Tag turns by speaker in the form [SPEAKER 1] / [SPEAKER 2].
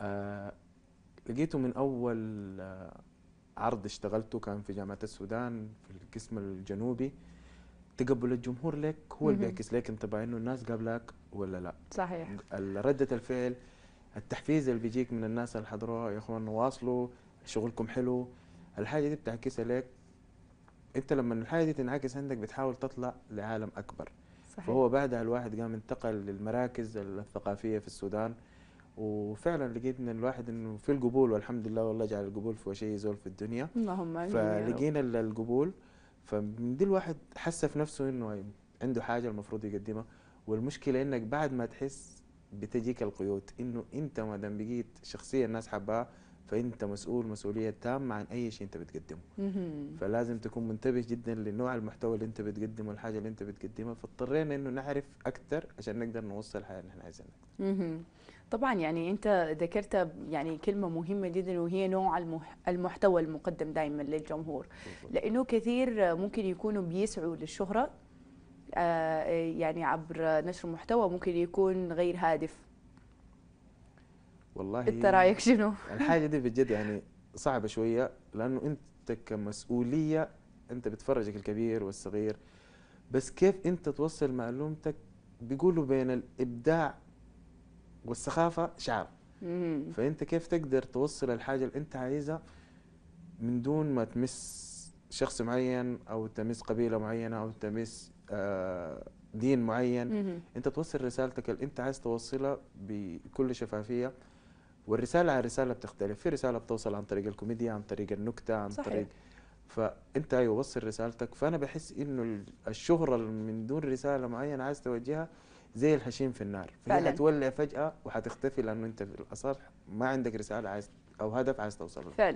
[SPEAKER 1] آه، لقيته من اول آه، عرض اشتغلته كان في جامعه السودان في القسم الجنوبي تقبل الجمهور لك هو اللي بيعكس لك انطباع انه الناس قابلاك ولا لا صحيح رده الفعل التحفيز اللي بيجيك من الناس اللي حضروها يا اخوان واصلوا شغلكم حلو الحاجه دي بتعكسها لك انت لما الحاجه دي تنعكس عندك بتحاول تطلع لعالم اكبر صحيح. فهو بعدها الواحد قام انتقل للمراكز الثقافيه في السودان وفعلا لقيت ان الواحد انه في القبول والحمد لله والله جعل القبول في شيء زول في الدنيا اللهم امين فلقينا القبول فمن دي الواحد حس في نفسه انه عنده حاجه المفروض يقدمها والمشكله انك بعد ما تحس بتجيك القيود انه انت ما دام بقيت شخصيه الناس حباها فانت مسؤول مسؤوليه تامه عن اي شيء انت بتقدمه فلازم تكون منتبه جدا لنوع المحتوى اللي انت بتقدمه الحاجه اللي انت بتقدمها فاضطرينا انه نعرف اكثر عشان نقدر نوصل الحاجه اللي احنا
[SPEAKER 2] عايزينها طبعا يعني انت ذكرت يعني كلمه مهمه جدا وهي نوع المح المحتوى المقدم دائما للجمهور لانه كثير ممكن يكونوا بيسعوا للشهره آه، يعني عبر نشر محتوى ممكن يكون غير هادف
[SPEAKER 1] والله انت رايك شنو؟ الحاجه دي بجد يعني صعبه شويه لانه انت كمسؤوليه انت بتفرجك الكبير والصغير بس كيف انت توصل معلومتك بيقولوا بين الابداع والسخافه شعر فانت كيف تقدر توصل الحاجه اللي انت عايزها من دون ما تمس شخص معين او تمس قبيله معينه او تمس آه، دين معين انت توصل رسالتك اللي انت عايز توصلها بكل شفافيه والرساله عن الرساله بتختلف في رساله بتوصل عن طريق الكوميديا عن طريق النكته عن صحيح. طريق فانت يوصل أيوة رسالتك فانا بحس انه الشهره من دون رساله معينه عايز توجهها زي الهشيم في النار فعلا تولع فجاه وحتختفي لانه انت في الاصل ما عندك رساله عايز او هدف عايز توصل له
[SPEAKER 2] فعلا